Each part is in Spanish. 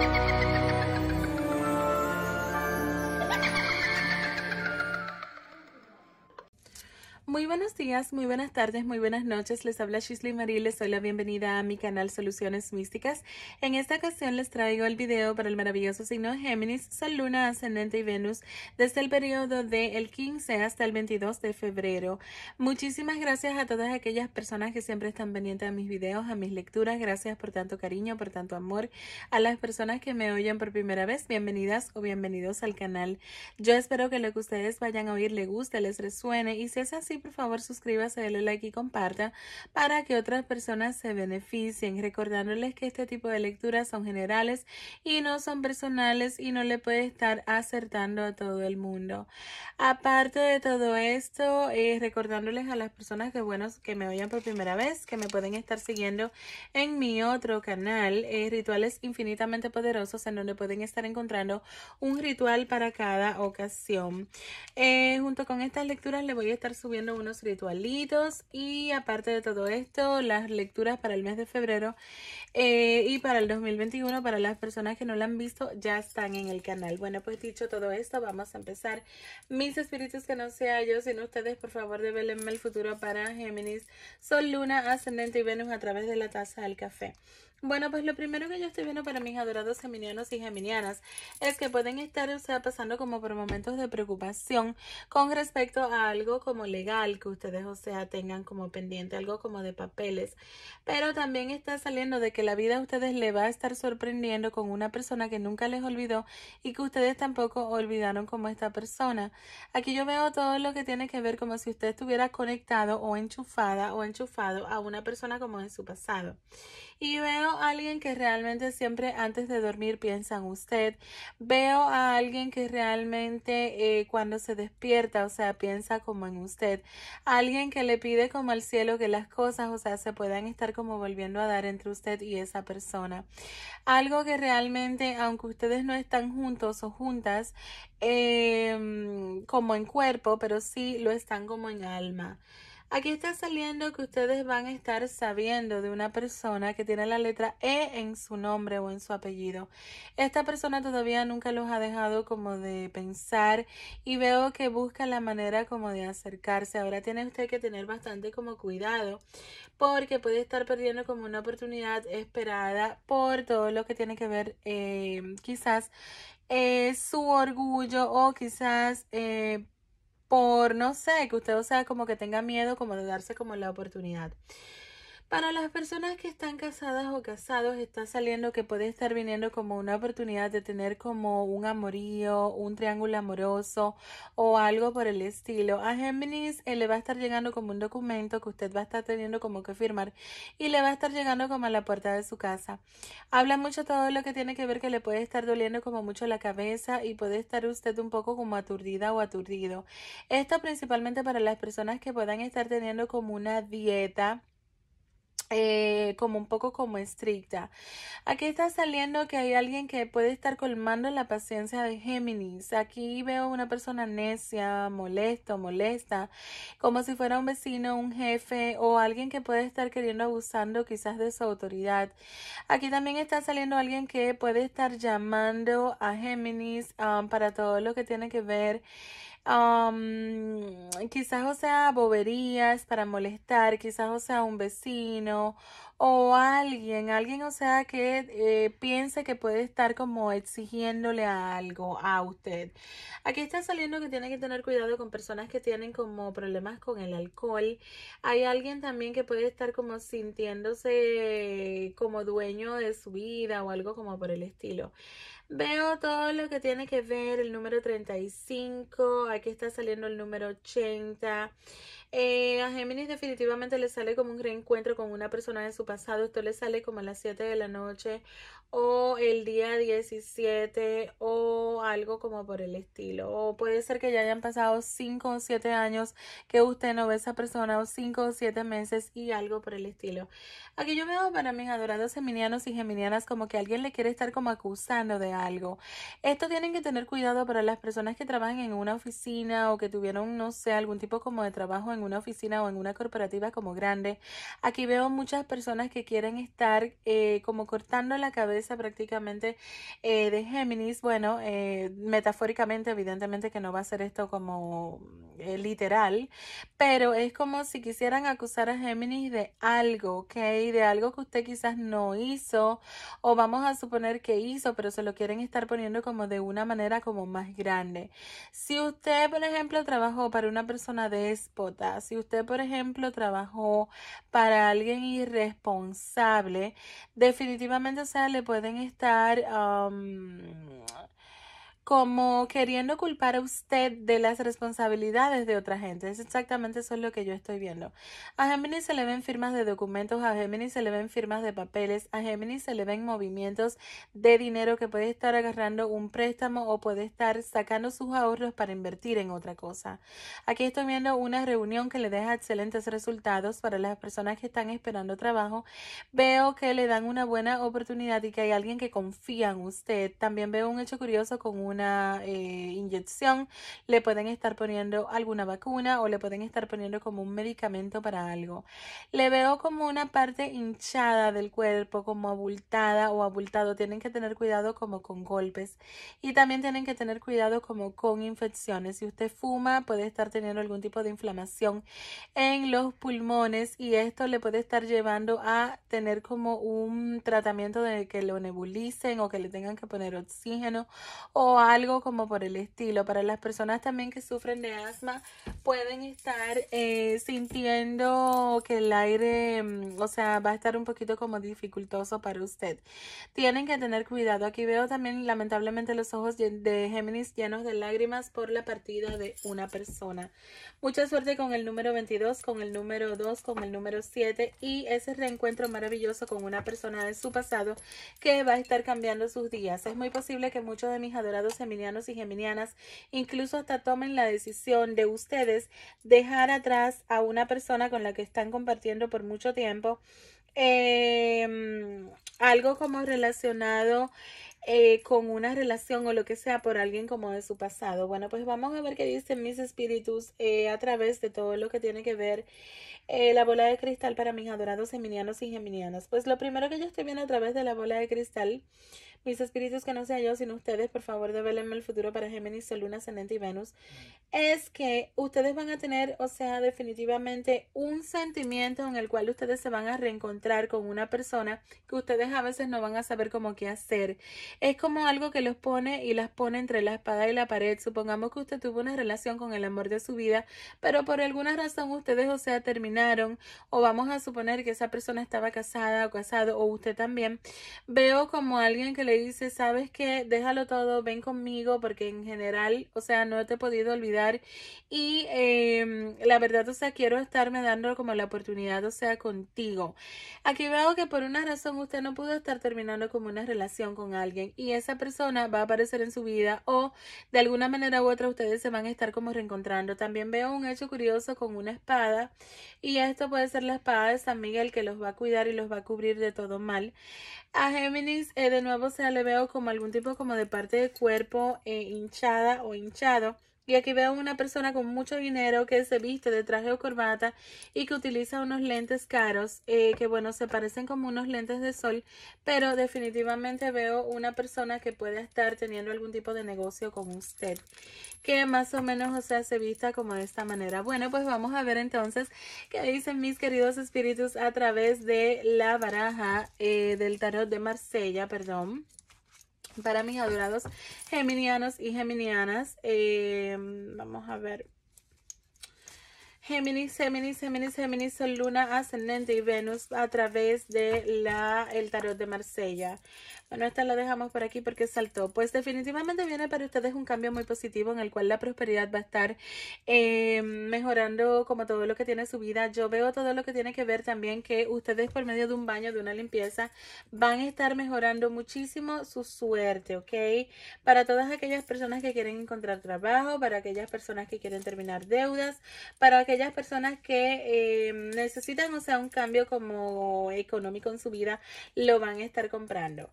thank you Muy buenos días, muy buenas tardes, muy buenas noches. Les habla Shisley Marie, les doy la bienvenida a mi canal Soluciones Místicas. En esta ocasión les traigo el video para el maravilloso signo Géminis, Sol, Luna, Ascendente y Venus, desde el periodo del el 15 hasta el 22 de febrero. Muchísimas gracias a todas aquellas personas que siempre están pendientes a mis videos, a mis lecturas. Gracias por tanto cariño, por tanto amor. A las personas que me oyen por primera vez, bienvenidas o bienvenidos al canal. Yo espero que lo que ustedes vayan a oír les guste, les resuene y si es así, favor suscríbase, déle like y comparta para que otras personas se beneficien, recordándoles que este tipo de lecturas son generales y no son personales y no le puede estar acertando a todo el mundo. Aparte de todo esto, eh, recordándoles a las personas que, buenos que me oyen por primera vez, que me pueden estar siguiendo en mi otro canal, eh, Rituales Infinitamente Poderosos, en donde pueden estar encontrando un ritual para cada ocasión. Eh, junto con estas lecturas le voy a estar subiendo unos ritualitos y aparte de todo esto, las lecturas para el mes de febrero eh, y para el 2021, para las personas que no la han visto, ya están en el canal. Bueno, pues dicho todo esto, vamos a empezar. Mis espíritus, que no sea yo, sino ustedes, por favor, develenme el futuro para Géminis, Sol, Luna, Ascendente y Venus a través de la taza del café. Bueno, pues lo primero que yo estoy viendo para mis adorados geminianos y geminianas es que pueden estar, o sea, pasando como por momentos de preocupación con respecto a algo como legal que ustedes, o sea, tengan como pendiente, algo como de papeles. Pero también está saliendo de que la vida a ustedes le va a estar sorprendiendo con una persona que nunca les olvidó y que ustedes tampoco olvidaron como esta persona. Aquí yo veo todo lo que tiene que ver como si usted estuviera conectado o enchufada o enchufado a una persona como en su pasado. Y veo alguien que realmente siempre antes de dormir piensa en usted. Veo a alguien que realmente eh, cuando se despierta, o sea, piensa como en usted. Alguien que le pide como al cielo que las cosas, o sea, se puedan estar como volviendo a dar entre usted y esa persona. Algo que realmente, aunque ustedes no están juntos o juntas, em, como en cuerpo, pero sí lo están como en alma. Aquí está saliendo que ustedes van a estar sabiendo de una persona que tiene la letra E en su nombre o en su apellido. Esta persona todavía nunca los ha dejado como de pensar y veo que busca la manera como de acercarse. Ahora tiene usted que tener bastante como cuidado porque puede estar perdiendo como una oportunidad esperada por todo lo que tiene que ver eh, quizás eh, su orgullo o quizás... Eh, por, no sé, que usted, o sea, como que tenga miedo como de darse como la oportunidad. Para las personas que están casadas o casados, está saliendo que puede estar viniendo como una oportunidad de tener como un amorío, un triángulo amoroso o algo por el estilo. A Géminis eh, le va a estar llegando como un documento que usted va a estar teniendo como que firmar y le va a estar llegando como a la puerta de su casa. Habla mucho todo lo que tiene que ver que le puede estar doliendo como mucho la cabeza y puede estar usted un poco como aturdida o aturdido. Esto principalmente para las personas que puedan estar teniendo como una dieta eh, como un poco como estricta. Aquí está saliendo que hay alguien que puede estar colmando la paciencia de Géminis. Aquí veo una persona necia, molesto, molesta, como si fuera un vecino, un jefe o alguien que puede estar queriendo abusando quizás de su autoridad. Aquí también está saliendo alguien que puede estar llamando a Géminis um, para todo lo que tiene que ver quizás o sea boberías para molestar, quizás o sea un vecino o alguien, alguien o sea que eh, piense que puede estar como exigiéndole algo a usted. Aquí está saliendo que tiene que tener cuidado con personas que tienen como problemas con el alcohol. Hay alguien también que puede estar como sintiéndose como dueño de su vida o algo como por el estilo. Veo todo lo que tiene que ver el número 35, aquí está saliendo el número 80, eh, a Géminis definitivamente le sale como un reencuentro con una persona de su pasado. Esto le sale como a las 7 de la noche o el día 17 o algo como por el estilo. O puede ser que ya hayan pasado 5 o 7 años que usted no ve esa persona o 5 o 7 meses y algo por el estilo. Aquí yo me veo para mis adorados geminianos y geminianas como que alguien le quiere estar como acusando de algo. Esto tienen que tener cuidado para las personas que trabajan en una oficina o que tuvieron, no sé, algún tipo como de trabajo en una oficina o en una corporativa como grande. Aquí veo muchas personas que quieren estar eh, como cortando la cabeza prácticamente eh, de Géminis. Bueno, eh, metafóricamente, evidentemente que no va a ser esto como literal, pero es como si quisieran acusar a Géminis de algo, ¿ok? De algo que usted quizás no hizo o vamos a suponer que hizo, pero se lo quieren estar poniendo como de una manera como más grande. Si usted, por ejemplo, trabajó para una persona déspota, si usted, por ejemplo, trabajó para alguien irresponsable, definitivamente, o sea, le pueden estar como queriendo culpar a usted de las responsabilidades de otra gente. Es exactamente eso lo que yo estoy viendo. A Géminis se le ven firmas de documentos, a Géminis se le ven firmas de papeles, a Géminis se le ven movimientos de dinero que puede estar agarrando un préstamo o puede estar sacando sus ahorros para invertir en otra cosa. Aquí estoy viendo una reunión que le deja excelentes resultados para las personas que están esperando trabajo. Veo que le dan una buena oportunidad y que hay alguien que confía en usted. También veo un hecho curioso con un una eh, inyección, le pueden estar poniendo alguna vacuna o le pueden estar poniendo como un medicamento para algo. Le veo como una parte hinchada del cuerpo, como abultada o abultado. Tienen que tener cuidado como con golpes y también tienen que tener cuidado como con infecciones. Si usted fuma, puede estar teniendo algún tipo de inflamación en los pulmones y esto le puede estar llevando a tener como un tratamiento de que lo nebulicen o que le tengan que poner oxígeno o algo como por el estilo. Para las personas también que sufren de asma, pueden estar eh, sintiendo que el aire, mm, o sea, va a estar un poquito como dificultoso para usted. Tienen que tener cuidado. Aquí veo también lamentablemente los ojos de Géminis llenos de lágrimas por la partida de una persona. Mucha suerte con el número 22, con el número 2, con el número 7 y ese reencuentro maravilloso con una persona de su pasado que va a estar cambiando sus días. Es muy posible que muchos de mis adorados Seminianos y geminianas, incluso hasta tomen la decisión de ustedes dejar atrás a una persona con la que están compartiendo por mucho tiempo. Em, algo como relacionado eh, con una relación o lo que sea por alguien como de su pasado. Bueno, pues vamos a ver qué dicen mis espíritus eh, a través de todo lo que tiene que ver eh, la bola de cristal para mis adorados geminianos y geminianas. Pues lo primero que yo estoy viendo a través de la bola de cristal mis espíritus que no sea yo, sino ustedes, por favor, develenme el futuro para Géminis, Sol, Luna, Ascendente y Venus. Es que ustedes van a tener, o sea, definitivamente un sentimiento en el cual ustedes se van a reencontrar con una persona que ustedes a veces no van a saber cómo qué hacer. Es como algo que los pone y las pone entre la espada y la pared. Supongamos que usted tuvo una relación con el amor de su vida, pero por alguna razón ustedes, o sea, terminaron, o vamos a suponer que esa persona estaba casada o casado, o usted también. Veo como alguien que dice, sabes que déjalo todo, ven conmigo, porque en general, o sea, no te he podido olvidar. Y em, la verdad, o sea, quiero estarme dando como la oportunidad, o sea, contigo. Aquí veo que por una razón usted no pudo estar terminando como una relación con alguien y esa persona va a aparecer en su vida o de alguna manera u otra ustedes se van a estar como reencontrando. También veo un hecho curioso con una espada y esto puede ser la espada de San Miguel que los va a cuidar y los va a cubrir de todo mal. A Géminis eh, de nuevo se le veo como algún tipo como de parte de cuerpo eh, hinchada o hinchado y aquí veo una persona con mucho dinero que se viste de traje o corbata y que utiliza unos lentes caros, eh, que bueno, se parecen como unos lentes de sol, pero definitivamente veo una persona que puede estar teniendo algún tipo de negocio con usted, que más o menos, o sea, se vista como de esta manera. Bueno, pues vamos a ver entonces qué dicen mis queridos espíritus a través de la baraja eh, del tarot de Marsella, perdón para mis adorados geminianos y geminianas. Eh, vamos a ver. Géminis, Géminis, Géminis, Géminis, Sol, Luna, Ascendente y Venus a través de la el tarot de Marsella. Bueno, esta la dejamos por aquí porque saltó. Pues definitivamente viene para ustedes un cambio muy positivo en el cual la prosperidad va a estar eh, mejorando como todo lo que tiene su vida. Yo veo todo lo que tiene que ver también que ustedes por medio de un baño, de una limpieza, van a estar mejorando muchísimo su suerte, ¿ok? Para todas aquellas personas que quieren encontrar trabajo, para aquellas personas que quieren terminar deudas, para aquellas personas que eh, necesitan, o sea, un cambio como económico en su vida, lo van a estar comprando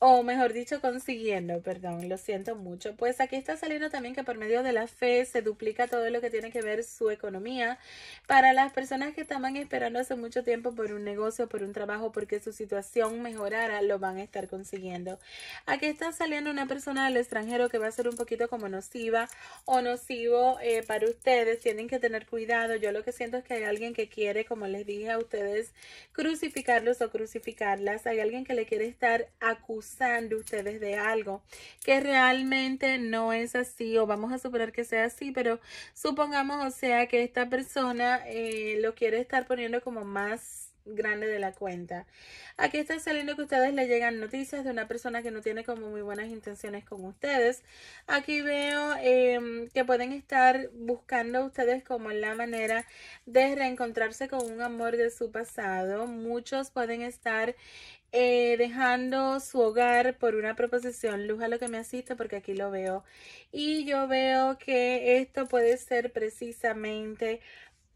o mejor dicho, consiguiendo, perdón, lo siento mucho. Pues aquí está saliendo también que por medio de la fe se duplica todo lo que tiene que ver su economía para las personas que estaban esperando hace mucho tiempo por un negocio, por un trabajo, porque su situación mejorara, lo van a estar consiguiendo. Aquí está saliendo una persona del extranjero que va a ser un poquito como nociva o nocivo eh, para ustedes. Tienen que tener cuidado. Yo lo que siento es que hay alguien que quiere, como les dije a ustedes, crucificarlos o crucificarlas. Hay alguien que le quiere estar acusando acusando ustedes de algo que realmente no es así o vamos a suponer que sea así, pero supongamos, o sea, que esta persona eh, lo quiere estar poniendo como más grande de la cuenta. Aquí está saliendo que ustedes le llegan noticias de una persona que no tiene como muy buenas intenciones con ustedes. Aquí veo em, que pueden estar buscando ustedes como la manera de reencontrarse con un amor de su pasado. Muchos pueden estar eh, dejando su hogar por una proposición, luz a lo que me asiste porque aquí lo veo. Y yo veo que esto puede ser precisamente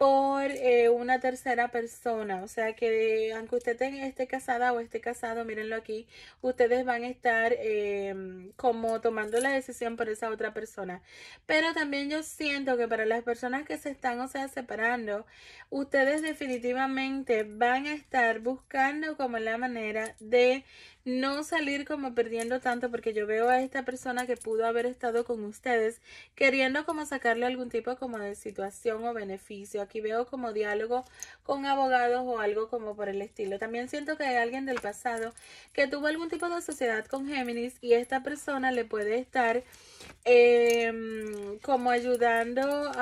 por eh, una tercera persona. O sea que aunque usted esté casada o esté casado, mírenlo aquí, ustedes van a estar em, como tomando la decisión por esa otra persona. Pero también yo siento que para las personas que se están, o sea, separando, ustedes definitivamente van a estar buscando como la manera de no salir como perdiendo tanto porque yo veo a esta persona que pudo haber estado con ustedes queriendo como sacarle algún tipo como de situación o beneficio. Aquí veo como diálogo con abogados o algo como por el estilo. También siento que hay alguien del pasado que tuvo algún tipo de sociedad con Géminis y esta persona le puede estar em, como ayudando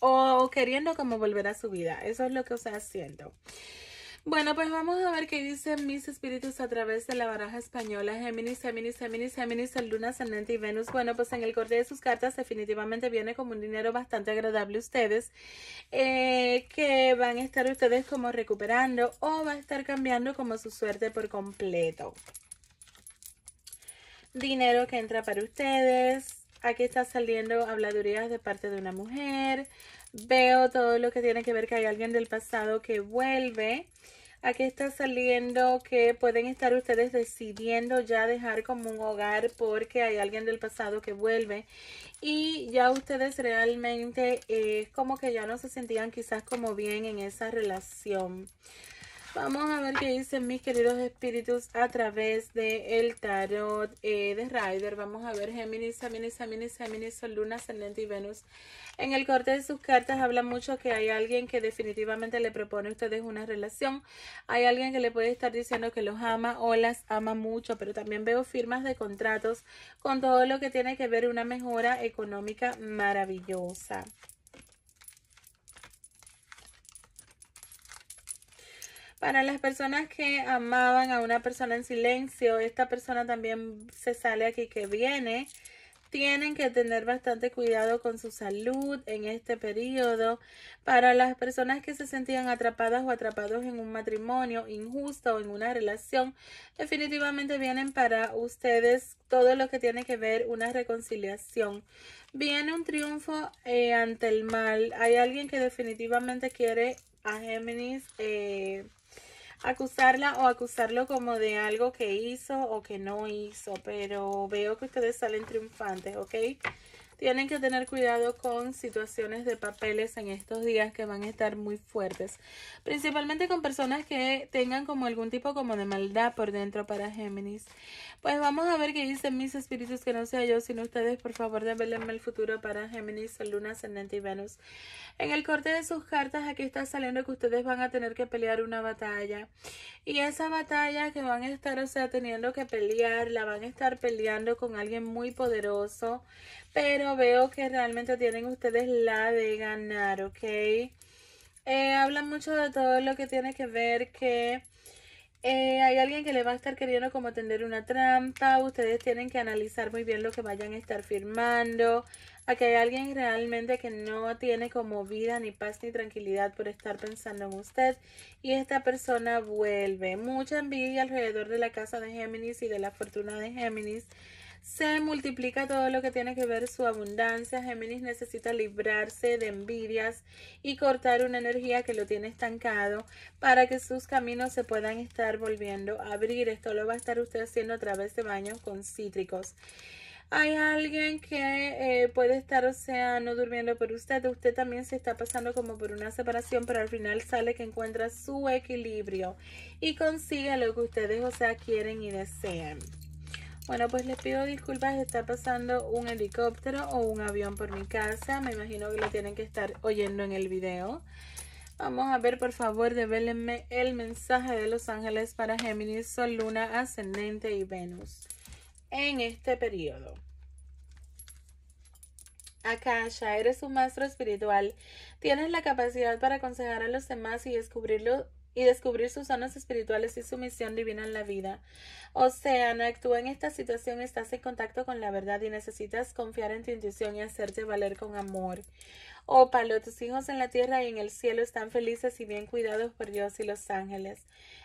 o queriendo como volver a su vida. Eso es lo que o sea siento. Bueno, pues vamos a ver qué dicen mis espíritus a través de la baraja española. Géminis, Géminis, Géminis, Géminis, el Luna, Ascendente y Venus. Bueno, pues en el corte de sus cartas definitivamente viene como un dinero bastante agradable a ustedes. Eh, que van a estar ustedes como recuperando o va a estar cambiando como su suerte por completo. Dinero que entra para ustedes. Aquí está saliendo habladurías de parte de una mujer veo todo lo que tiene que ver que hay alguien del pasado que vuelve. Aquí está saliendo que pueden estar ustedes decidiendo ya dejar como un hogar porque hay alguien del pasado que vuelve y ya ustedes realmente es como que ya no se sentían quizás como bien en esa relación. Vamos a ver qué dicen mis queridos espíritus a través de el tarot eh, de Rider. Vamos a ver Géminis, Géminis, Géminis, Géminis, Sol, Luna, Ascendente y Venus. En el corte de sus cartas habla mucho que hay alguien que definitivamente le propone a ustedes una relación. Hay alguien que le puede estar diciendo que los ama o las ama mucho, pero también veo firmas de contratos con todo lo que tiene que ver una mejora económica maravillosa. Para las personas que amaban a una persona en silencio, esta persona también se sale aquí que viene. Tienen que tener bastante cuidado con su salud en este periodo. Para las personas que se sentían atrapadas o atrapados en un matrimonio injusto o en una relación, definitivamente vienen para ustedes todo lo que tiene que ver una reconciliación. Viene un triunfo eh, ante el mal. Hay alguien que definitivamente quiere a Géminis eh, acusarla o acusarlo como de algo que hizo o que no hizo, pero veo que ustedes salen triunfantes, ¿ok? Tienen que tener cuidado con situaciones de papeles en estos días que van a estar muy fuertes. Principalmente con personas que tengan como algún tipo como de maldad por dentro para Géminis. Pues vamos a ver qué dicen mis espíritus, que no sea yo sino ustedes. Por favor, en el futuro para Géminis, Luna, Ascendente y Venus. En el corte de sus cartas aquí está saliendo que ustedes van a tener que pelear una batalla. Y esa batalla que van a estar, o sea, teniendo que pelear, la van a estar peleando con alguien muy poderoso. Pero veo que realmente tienen ustedes la de ganar, ¿ok? Eh, hablan mucho de todo lo que tiene que ver que eh, hay alguien que le va a estar queriendo como tender una trampa. Ustedes tienen que analizar muy bien lo que vayan a estar firmando. Aquí hay alguien realmente que no tiene como vida, ni paz, ni tranquilidad por estar pensando en usted. Y esta persona vuelve. Mucha envidia alrededor de la casa de Géminis y de la fortuna de Géminis se multiplica todo lo que tiene que ver su abundancia. Géminis necesita librarse de envidias y cortar una energía que lo tiene estancado para que sus caminos se puedan estar volviendo a abrir. Esto lo va a estar usted haciendo a través de baños con cítricos. Hay alguien que eh, puede estar, o sea, no durmiendo por usted. Usted también se está pasando como por una separación, pero al final sale que encuentra su equilibrio y consigue lo que ustedes, o sea, quieren y desean. Bueno, pues les pido disculpas, está pasando un helicóptero o un avión por mi casa. Me imagino que lo tienen que estar oyendo en el video. Vamos a ver, por favor, develenme el mensaje de los ángeles para Géminis, Sol, Luna, Ascendente y Venus en este periodo. Akasha, eres un maestro espiritual. Tienes la capacidad para aconsejar a los demás y descubrirlo y descubrir sus zonas espirituales y su misión divina en la vida. O sea, no actúa en esta situación, estás en contacto con la verdad y necesitas confiar en tu intuición y hacerte valer con amor. Oh, Pablo, tus hijos en la tierra y en el cielo están felices y bien cuidados por Dios y los ángeles.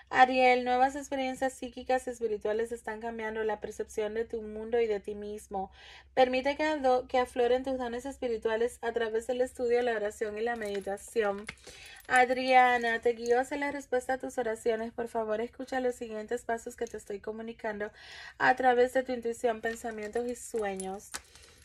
Ariel, nuevas experiencias psíquicas y espirituales están cambiando la percepción de tu mundo y de ti mismo. Permite que, que afloren tus dones espirituales a través del estudio, la oración y la meditación. Adriana, te guío hacia la respuesta a tus oraciones. Por favor, escucha los siguientes pasos que te estoy comunicando a través de tu intuición, pensamientos y sueños.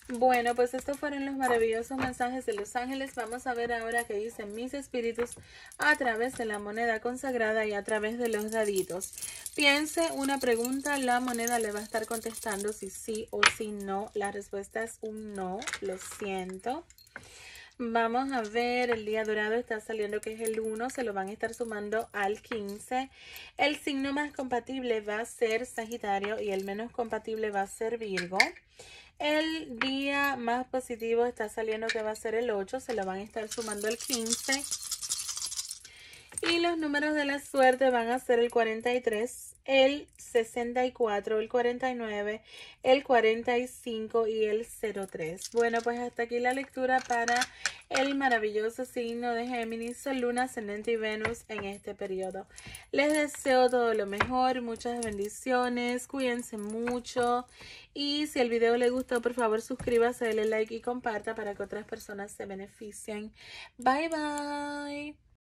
Bueno, pues estos fueron los maravillosos mensajes de los ángeles. Vamos a ver ahora qué dicen mis espíritus a través de la moneda consagrada y a través de los daditos. Piense una pregunta, la moneda le va a estar contestando si sí o si no. La respuesta es un no, lo siento. Vamos a ver, el día dorado está saliendo que es el 1, se lo van a estar sumando al 15. El signo más compatible va a ser Sagitario y el menos compatible va a ser Virgo. El día más positivo está saliendo que va a ser el 8. Se lo van a estar sumando el 15. Y los números de la suerte van a ser el 43, el 64, el 49, el 45 y el 03. Bueno, pues hasta aquí la lectura para el maravilloso signo de Géminis, Luna, Ascendente y Venus en este periodo. Les deseo todo lo mejor, muchas bendiciones, cuídense mucho y si el video les gustó, por favor suscríbase, denle like y comparta para que otras personas se beneficien. Bye bye.